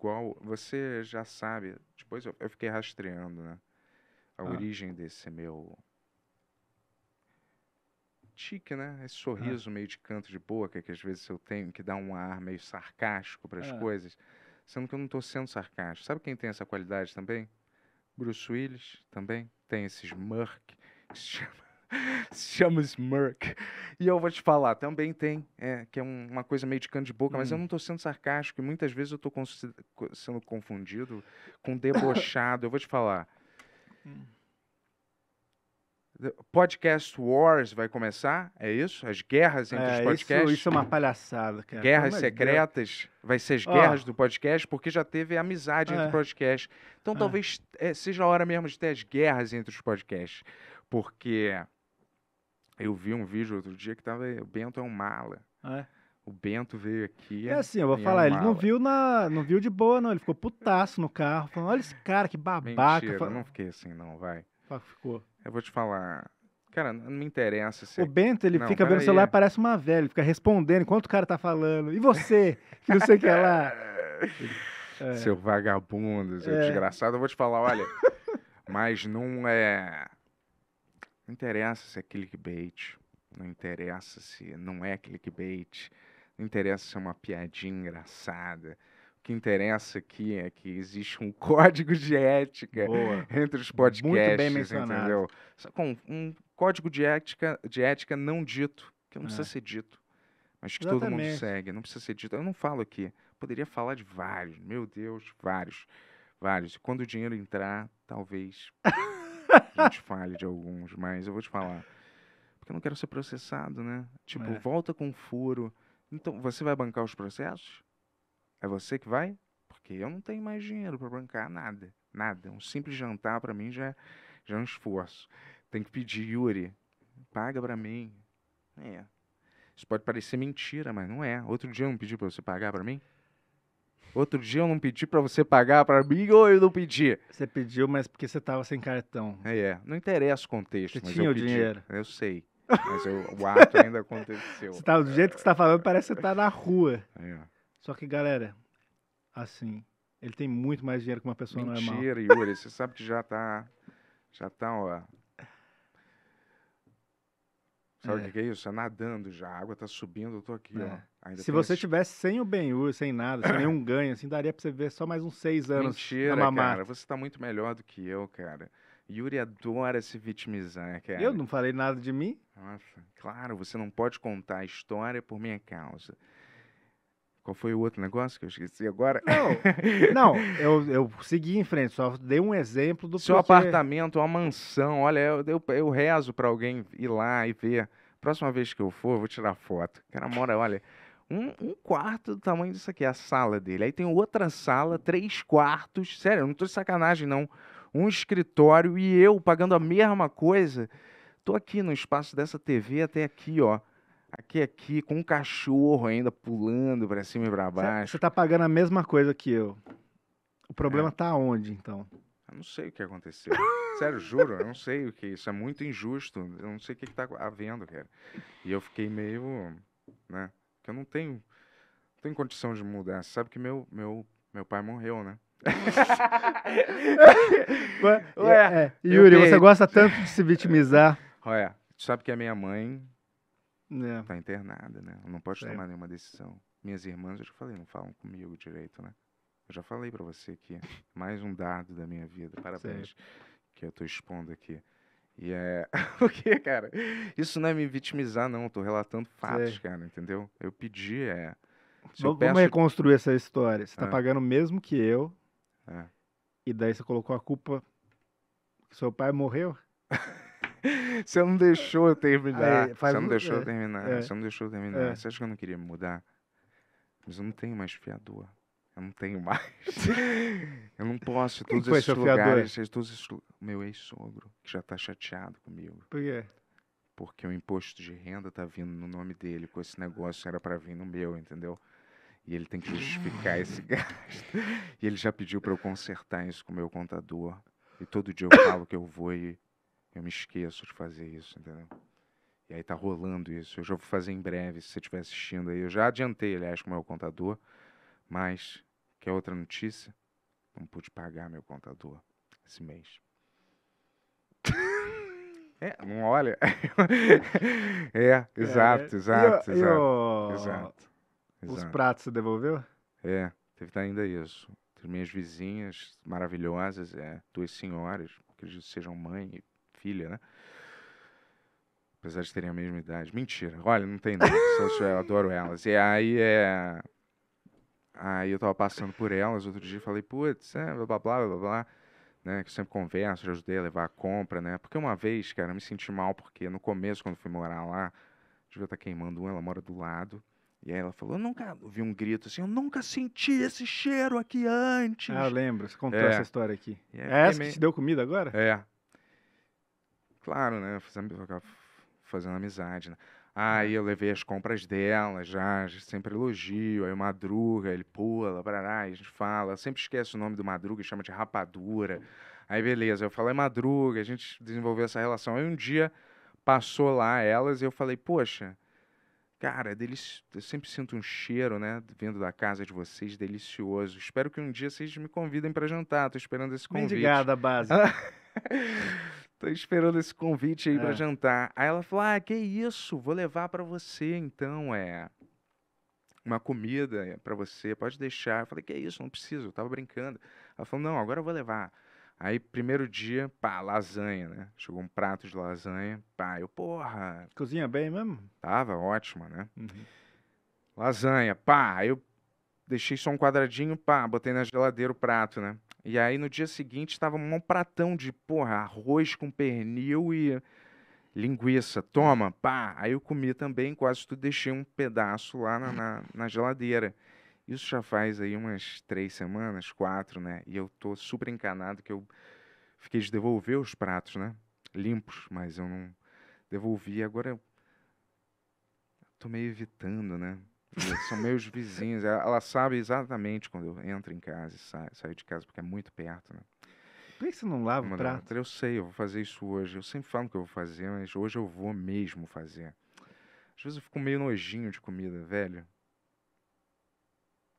igual você já sabe. Depois eu, eu fiquei rastreando, né? A ah. origem desse meu tique, né? Esse sorriso ah. meio de canto de boca que às vezes eu tenho, que dá um ar meio sarcástico para as ah. coisas, sendo que eu não estou sendo sarcástico. Sabe quem tem essa qualidade também? Bruce Willis também tem esse smirk que se chama se chama Smirk. E eu vou te falar, também tem, é, que é um, uma coisa meio de canto de boca, hum. mas eu hum. não estou sendo sarcástico e muitas vezes eu estou sendo confundido com debochado. eu vou te falar. Hum. Podcast Wars vai começar, é isso? As guerras entre é, os podcasts? Isso, isso é uma palhaçada, cara. Guerras secretas, Deus. vai ser as oh. guerras do podcast, porque já teve amizade entre podcast é. podcasts. Então é. talvez é, seja a hora mesmo de ter as guerras entre os podcasts, porque eu vi um vídeo outro dia que tava. O Bento é um mala. Ah, é. O Bento veio aqui. É assim, eu vou é falar, é ele não viu na, não viu de boa, não. Ele ficou putaço no carro, falando, olha esse cara, que babaca. Mentira, eu não fiquei assim, não, vai. Ficou. Eu vou te falar. Cara, não me interessa. Se... O Bento, ele não, fica vendo o celular, parece uma velha, ele fica respondendo enquanto o cara tá falando. E você? que não sei o que lá. É. Seu vagabundo, seu é. desgraçado, eu vou te falar, olha. mas não é não interessa se é clickbait, não interessa se não é clickbait, não interessa se é uma piadinha engraçada. O que interessa aqui é que existe um código de ética Boa. entre os podcasts, Muito bem mencionado. entendeu? Só com um código de ética, de ética não dito, que não é. precisa ser dito, mas que Exatamente. todo mundo segue, não precisa ser dito. Eu não falo aqui, poderia falar de vários, meu Deus, vários, vários. E quando o dinheiro entrar, talvez a gente fale de alguns, mas eu vou te falar. Porque eu não quero ser processado, né? Tipo, é. volta com furo. Então, você vai bancar os processos? É você que vai? Porque eu não tenho mais dinheiro para bancar nada. Nada. Um simples jantar para mim já, é, já é um esforço. Tem que pedir, Yuri, paga para mim. É. Isso pode parecer mentira, mas não é. Outro dia eu não pedi para você pagar para mim? Outro dia eu não pedi para você pagar para mim ou eu não pedi? Você pediu, mas porque você tava sem cartão. É, é. não interessa o contexto. Você mas tinha eu o pedi. dinheiro. Eu sei. Mas eu, o ato ainda aconteceu. Você tá, do jeito que você tá falando, parece que você tá na rua. É. Só que, galera, assim, ele tem muito mais dinheiro que uma pessoa Mentira, normal. Mentira, Yuri. Você sabe que já tá. Já tá, ó. Sabe o é. que é isso? É nadando já. A água tá subindo, eu tô aqui, é. ó. Se você esse... tivesse sem o Benhur, sem nada, sem nenhum ganho, assim, daria pra você ver só mais uns seis anos Mentira, na mamata. cara. Você tá muito melhor do que eu, cara. Yuri adora se vitimizar, cara. Eu não falei nada de mim? Nossa, claro, você não pode contar a história por minha causa. Qual foi o outro negócio que eu esqueci agora? Não, não eu, eu segui em frente, só dei um exemplo do Seu porque... apartamento, uma mansão, olha, eu, eu, eu rezo para alguém ir lá e ver. Próxima vez que eu for, eu vou tirar foto. O cara mora, olha, um, um, quarto do tamanho disso aqui, a sala dele. Aí tem outra sala, três quartos. Sério, eu não tô de sacanagem, não. Um escritório e eu pagando a mesma coisa. Tô aqui no espaço dessa TV até aqui, ó Aqui, aqui, com um cachorro ainda pulando para cima e para baixo. Você tá pagando a mesma coisa que eu. O problema é. tá onde, então? Eu não sei o que aconteceu. Sério, juro, eu não sei o que isso. É muito injusto. Eu não sei o que, está tá havendo, cara. E eu fiquei meio. né? Porque eu não tenho. Não tenho condição de mudar. Você sabe que meu, meu, meu pai morreu, né? Ué, é, é. Yuri, eu... você gosta tanto de se vitimizar. Olha, sabe que a minha mãe é. Tá internada, né? Não pode tomar nenhuma decisão. Minhas irmãs, eu já falei, não falam comigo direito, né? Eu já falei para você aqui, mais um dado da minha vida, parabéns, Sim. que eu tô expondo aqui. E é. o que, cara? Isso não é me vitimizar, não. Eu tô relatando fatos, Sim. cara, entendeu? Eu pedi, é. Se Vamos peço... reconstruir essa história. Você tá é. pagando mesmo que eu. É. E daí você colocou a culpa seu pai morreu? Você não deixou eu terminar. Aí, faz... Você não deixou eu é, terminar. É. Você não deixou eu terminar. É. Você acha que eu não queria mudar? Mas eu não tenho mais fiador. Eu não tenho mais. eu não posso. Todos Quem esses lugares. Fiador? Todos esses, meu ex-sogro, que já tá chateado comigo. Por quê? Porque o imposto de renda tá vindo no nome dele, com esse negócio era para vir no meu, entendeu? E ele tem que justificar esse gasto. E ele já pediu para eu consertar isso com o meu contador. E todo dia eu falo que eu vou e eu me esqueço de fazer isso, entendeu? E aí tá rolando isso. Eu já vou fazer em breve, se você estiver assistindo aí. Eu já adiantei, aliás, com o meu contador. Mas, quer outra notícia? Não pude pagar meu contador esse mês. É, não olha. é, exato, é, exato, e, exato, e o... exato, Os exato. pratos você devolveu? É, teve tá ainda isso. As minhas vizinhas maravilhosas, é, duas senhoras, que eles sejam mãe e filha, né? Apesar de terem a mesma idade. Mentira. Olha, não tem nada. eu adoro elas. E aí é. Aí eu tava passando por elas outro dia falei, putz, é, blá blá blá blá blá. Né, que sempre converso, já ajudei a levar a compra, né? Porque uma vez, cara, eu me senti mal, porque no começo, quando fui morar lá, devia estar tá queimando ela mora do lado. E aí ela falou, eu nunca ouvi um grito assim, eu nunca senti esse cheiro aqui antes. Ah, eu lembro, você contou é. essa história aqui. É, é essa meio... que te deu comida agora? É. Claro, né? Fazendo, fazendo amizade, né? Aí eu levei as compras dela, já, sempre elogio. Aí o Madruga, ele pula, parará, a gente fala. sempre esquece o nome do Madruga, chama de rapadura. Aí beleza, eu falei Madruga, a gente desenvolveu essa relação. Aí um dia passou lá elas e eu falei, poxa, cara, é delici... eu sempre sinto um cheiro, né, vindo da casa de vocês, delicioso. Espero que um dia vocês me convidem para jantar, tô esperando esse convite. Mendigada básica. Tô esperando esse convite aí é. para jantar. Aí ela falou: "Ah, que isso? Vou levar para você então, é uma comida é, para você, pode deixar". Eu falei: "Que isso? Não preciso, eu tava brincando". Ela falou: "Não, agora eu vou levar". Aí primeiro dia, pá, lasanha, né? Chegou um prato de lasanha, pá, eu, porra. Cozinha bem mesmo? Tava ótima, né? Uhum. Lasanha, pá, eu deixei só um quadradinho, pá, botei na geladeira o prato, né? E aí no dia seguinte estava um pratão de, porra, arroz com pernil e linguiça. Toma, pá! Aí eu comi também, quase tudo, deixei um pedaço lá na, na, na geladeira. Isso já faz aí umas três semanas, quatro, né? E eu tô super encanado que eu fiquei de devolver os pratos, né? Limpos, mas eu não devolvi. Agora eu tô meio evitando, né? São meus vizinhos. Ela sabe exatamente quando eu entro em casa e saio, saio de casa, porque é muito perto, né? Por que você não lava o prato? Eu sei, eu vou fazer isso hoje. Eu sempre falo que eu vou fazer, mas hoje eu vou mesmo fazer. Às vezes eu fico meio nojinho de comida, velho.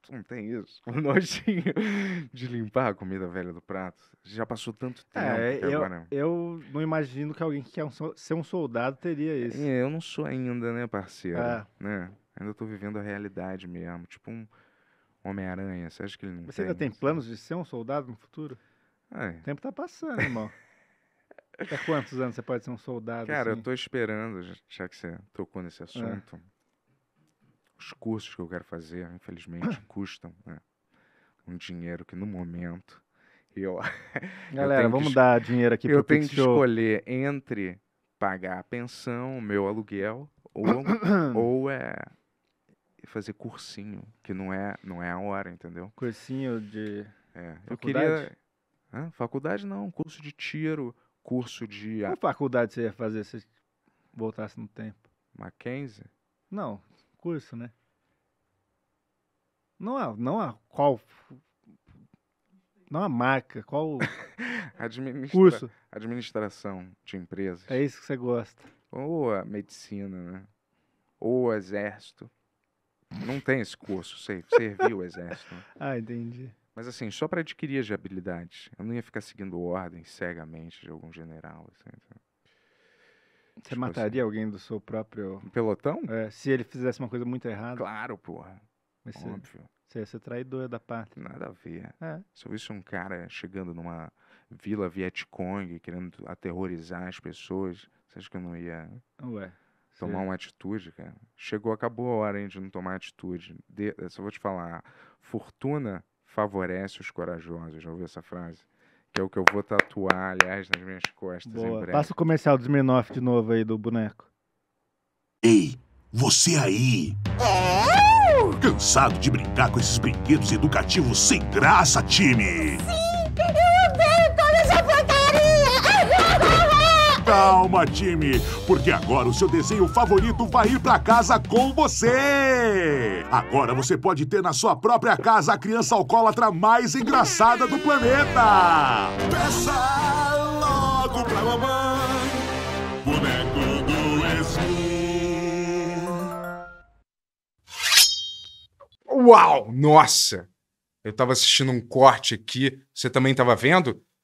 não tem isso? Um nojinho de limpar a comida velha do prato. Já passou tanto é, tempo. É, eu, agora... eu não imagino que alguém que quer é um, ser um soldado teria isso. É, eu não sou ainda, né, parceiro? É. Né? Ainda estou vivendo a realidade mesmo. Tipo um Homem-Aranha. Você acha que ele não Você tem, ainda tem assim? planos de ser um soldado no futuro? É. O tempo está passando, irmão. Até quantos anos você pode ser um soldado? Cara, assim? eu estou esperando, já que você tocou nesse assunto. É. Os cursos que eu quero fazer, infelizmente, custam né, um dinheiro que no momento eu. Galera, eu vamos dar dinheiro aqui para Eu tenho que show. escolher entre pagar a pensão, meu aluguel, ou, ou é fazer cursinho, que não é, não é a hora, entendeu? Cursinho de. É. Faculdade? Eu queria. Hã? Faculdade não, curso de tiro, curso de. Qual faculdade você ia fazer se voltasse no tempo? Mackenzie? Não, curso, né? Não há, não há qual. Não há marca, qual. Administra... Curso. Administração de empresas. É isso que você gosta. Ou a medicina, né? Ou o exército. Não tem esse curso, sei, serviu o exército. Né? ah, entendi. Mas assim, só para adquirir as habilidades. Eu não ia ficar seguindo ordens cegamente de algum general. Assim, então. Você tipo mataria assim. alguém do seu próprio. Pelotão? É, se ele fizesse uma coisa muito errada. Claro, porra. Mas Óbvio. Você ia ser traidor da pátria. Nada a ver. É. Se eu visse um cara chegando numa vila Vietcong, querendo aterrorizar as pessoas, você acha que eu não ia. Ué tomar Sim. uma atitude, cara. Chegou, acabou a hora hein, de não tomar atitude. De, eh, só vou te falar, fortuna favorece os corajosos. Já ouviu essa frase? Que é o que eu vou tatuar, aliás, nas minhas costas Boa. em breve. Passa o comercial do Smirnoff de novo aí, do boneco. Ei, você aí! É? Cansado de brincar com esses brinquedos educativos sem graça, time? Sim. Calma, time, porque agora o seu desenho favorito vai ir para casa com você! Agora você pode ter na sua própria casa a criança alcoólatra mais engraçada do planeta! Peça logo pra mamãe, boneco do Esmu. Uau, nossa! Eu tava assistindo um corte aqui, você também tava vendo?